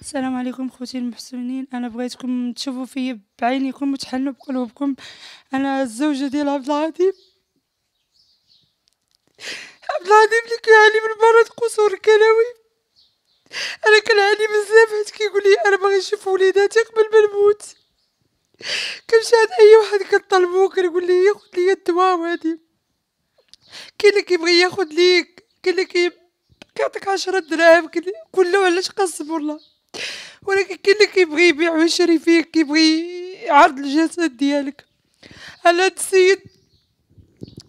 السلام عليكم خوتي المحسنين انا بغيتكم تشوفوا في بعينيكم وتحنوا بقلوبكم انا الزوجه ديال عبد العظيم عبد العظيم اللي كيعاني من مرض قصور كلوي انا كنعاني بزاف حيت كيقول لي انا باغي نشوف وليداتي قبل ما نموت كنمشي عند اي واحد كنطلبو كنقول ليه ياخذ ليا الدواء وهادي كاين اللي كيبغي ياخد ليك كاين اللي كيب كيعطيك 10 دراهم كله علاش قسم والله ولكن كاين اللي كيبغي يبيع ويشري فيك كيبغي يعرض الجسد ديالك على هاد السيد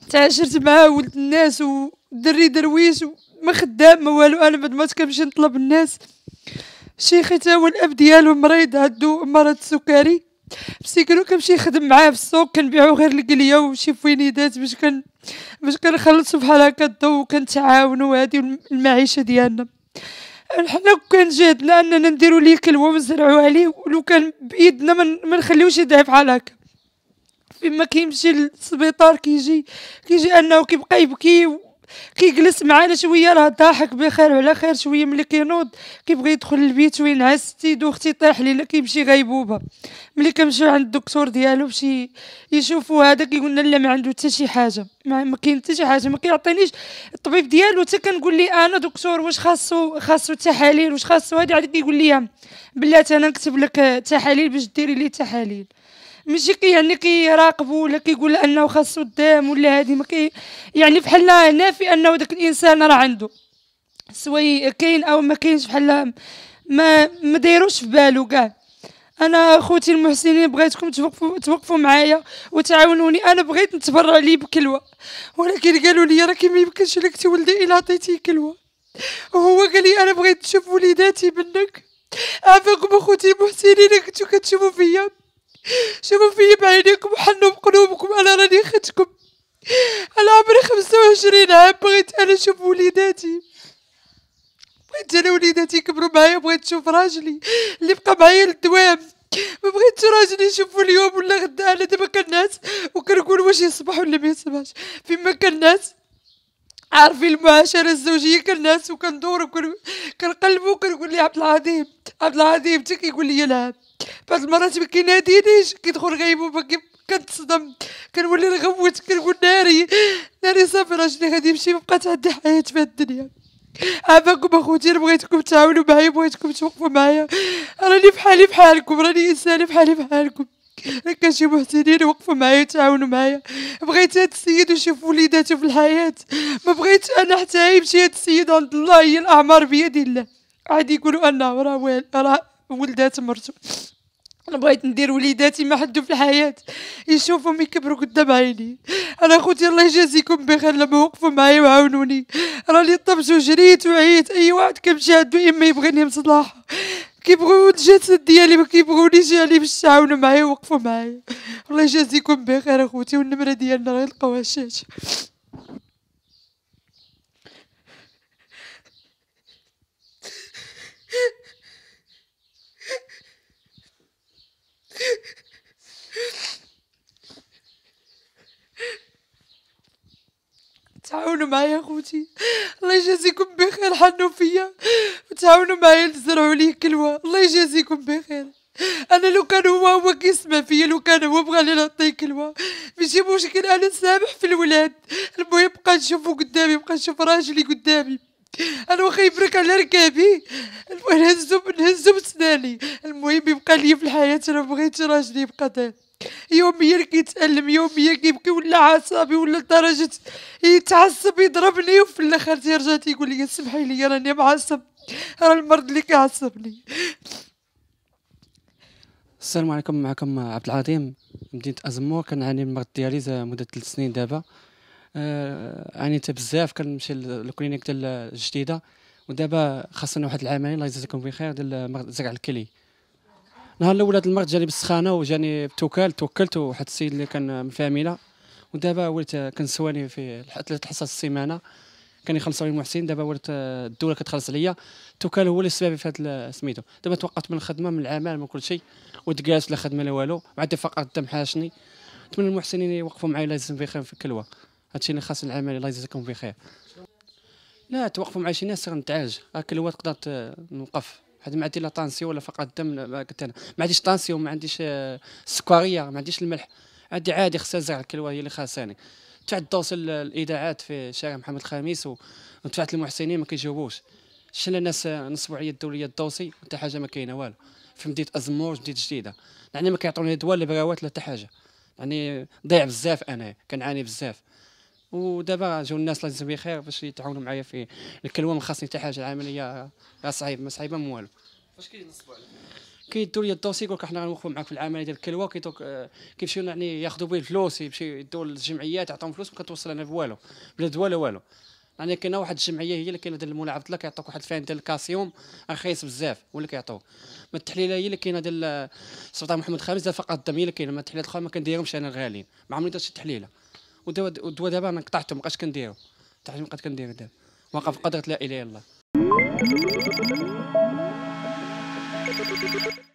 تعاشرت معاه ولد الناس ودري درويش ما خدام ما والو انا بعد ما كنمشي نطلب الناس شيخي تا هو الاب ديالو مريض عندو مرض السكري مشي قالو كنمشي نخدم معاه في السوق كنبيعو غير القليه وشي فوينيدات باش كن باش كنخلصو بحال هكا الضو وكنتعاونو هادي المعيشه ديالنا حنا كان جهدنا لاننا نديرو ليه كلوه ونزرعو عليه ولو كان بايدنا ما نخليوش يدعي بحال هكا فيما كيمشي للسبيطار كيجي كيجي انه كيبقى يبكي كي جلس معانا شويه راه ضاحك بخير وعلى خير شويه ملي كينوض كيبغي يدخل للبيت وينعس تيدو اختي طيح لينا كيمشي غيبوبه ملي كنمشيو عند الدكتور ديالو باش يشوفو هذا كيقولنا لا ما عنده حتى شي حاجه ما كاين حتى شي حاجه ما كيعطينيش الطبيب ديالو حتى كنقول لي انا دكتور واش خاصو خاصو تحاليل واش خاصو هادي عاد كيقول لي بلاتي انا نكتب لك تحاليل باش ديري لي تحاليل ماشي كي يعني كيراقبو ولا كيقول انه خاصو الدم ولا هادي ما كي يعني بحال نافي انه داك الانسان راه عنده سوي كاين او ما كاينش بحال ما ما دايروش في بالو كاع انا خوتي المحسنين بغيتكم توقفوا توقفوا معايا وتعاونوني انا بغيت نتبرع لي بكلوه ولكن قالوا لي راكي ما يمكنش لك تولدي الا عطيتي كلوه وهو قال لي انا بغيت نشوف وليداتي منك عافاكم اخوتي المحسنين كنتو كتشوفوا فيا شوفوا في بعينيكم وحنوا بقلوبكم انا راني خدتكم على عمري خمسة وعشرين عام بغيت انا نشوف وليداتي بغيت انا وليداتي يكبروا معايا بغيت نشوف راجلي اللي بقى معايا للدوام ما بغيتش راجلي نشوفو اليوم ولا غدا انا دابا كنعس وكنقول واش يصبح ولا ما يصبحش فيما كنعس عارفين المعاشره الزوجيه كنعس وكندور وكنقلب وكنقول لي عبد العظيم عبد العظيم كيقول لي نعم بعض المرات ما كينادينيش كيدخل غايب وما كنتصدم كنولي نغوت كنقول ناري ناري صافي راجلي غادي يمشي بقات عندي حياة في هاد الدنيا عافاكم اخوتي انا بغيتكم تعاونوا معايا بغيتكم توقفوا معايا راني بحالي بحالكم راني انسانه بحالي بحالكم راه كان شي محسنين وقفوا معايا وتعاونوا معايا بغيت هاد السيد يشوف وليداته في الحياه ما بغيتش انا حتى يمشي هاد السيد عند الله هي الاعمار بيد الله عادي يقولوا انه راه راه ولدات مرتو انا بغيت ندير وليداتي ما حدو في الحياه يشوفهم يكبروا قدام عيني انا خوتي الله يجازيكم بخير لما وقفوا معايا وعاونوني راني طبت وجريت وعيت اي واحد كنمشي عندو اما يبغيني مصلحه كيبغيو الجسد ديالي ما كيبغونيش يعني باش تعاونوا معايا ووقفوا معايا الله يجازيكم بخير اخوتي والنمره ديالنا راه يلقاوها الشاشه تعاونوا معايا اخوتي الله يجازيكم بخير حنوا فيا وتعاونوا معايا نزرعوا ليه كلوه الله يجازيكم بخير انا لو كان هو هو كيسمع فيا لو كان هو بغى لي نعطيه كلوه ماشي مشكل انا نسامح في الولاد المهم بقى نشوفو قدامي بقى نشوف راجلي قدامي انا واخا يبرك على ركابي المهم نهزو نهزو بسناني المهم يبقى لي في الحياه انا بغيت راجلي يبقى دايم يوميا كيتألم يوميا كيبكي ولا عصبي ولا لدرجة يتعصب يضربني وفي الاخر تيرجع تيقول لي سمحي لي راني معصب راه المرض اللي كيعصبني السلام عليكم معكم عبد العظيم مدينة أزمور كنعاني من مرض الدياليز مدة ثلاث سنين دابا آه، عانيت بزاف كنمشي للكلينيك ديال الجديدة ودابا خاصنا واحد العملية الله يجزيكم بخير ديال مرض زرع الكلي نهار الاول هذا المرض جاني بالسخانه وجاني بتوكال توكلت واحد السيد اللي كان مفامينا ودابا ولت كنسواني في ثلاث حصص السيمانه كان يخلصوا لي محسن دابا ولت الدوله كتخلص عليا توكال هو اللي السبب في هذا سميتو دابا توقفت من الخدمه من العمل من كل شيء وتقاس لا خدمه لا والو بعد فقر الدم حاشني نتمنى المحسنين يوقفوا معايا الله يجزيهم بخير في الكلوه هادشي اللي خاص العمل الله يجزيكم بخير لا توقفوا مع شي ناس غنتعالج هاك الوقت تقدر نوقف هذا ما عندي لا طانسيون ولا فقط دم قلت انا ما عنديش طانسيون ما عنديش السكريه آه، ما عنديش الملح عندي عادي خصها زرع الكلوه هي اللي خاصاني تاع توصل الاذاعات في شارع محمد الخامس ودفعت المحسنين ما كيجاوبوش شنو الناس آه، نصبوا الدوليه الدوسي حتى حاجه ما كاينه والو في مدينه ازمور مدينه جديده يعني ما كيعطوني دواء لا براوات لا حتى حاجه يعني ضيع بزاف انا كنعاني بزاف ودابا جاو الناس الله يجزيهم بخير باش يتعاونوا معايا في الكلوه خاصني حتى حاجه العمليه صعيبه صعيب ما صعيبه ما والو فاش كينصبوا عليك كيدوا لي الدوسي يقول لك حنا غنوقفوا معاك في العمليه ديال الكلوه كيتوك كيمشيو يعني ياخذوا به الفلوس يمشيو يدوا للجمعيات يعطيهم فلوس ما كتوصل انا بوالو بلا دواء لا والو يعني كاينه واحد الجمعيه هي اللي كاينه ديال المولى عبد الله كيعطوك واحد الفان ديال الكالسيوم رخيص بزاف هو اللي كيعطوه ما التحليله هي اللي كاينه ديال السلطان محمد الخامس ديال فقط الدم هي اللي كاينه ما التحليلات الاخرى ما كنديرهمش انا غاليين ما عمرني درت شي تحليله ودوا دابا انا قطعته مابقاش كنديرو تحت مابقاش كنديرو دابا واقف في قدره لا اله الا الله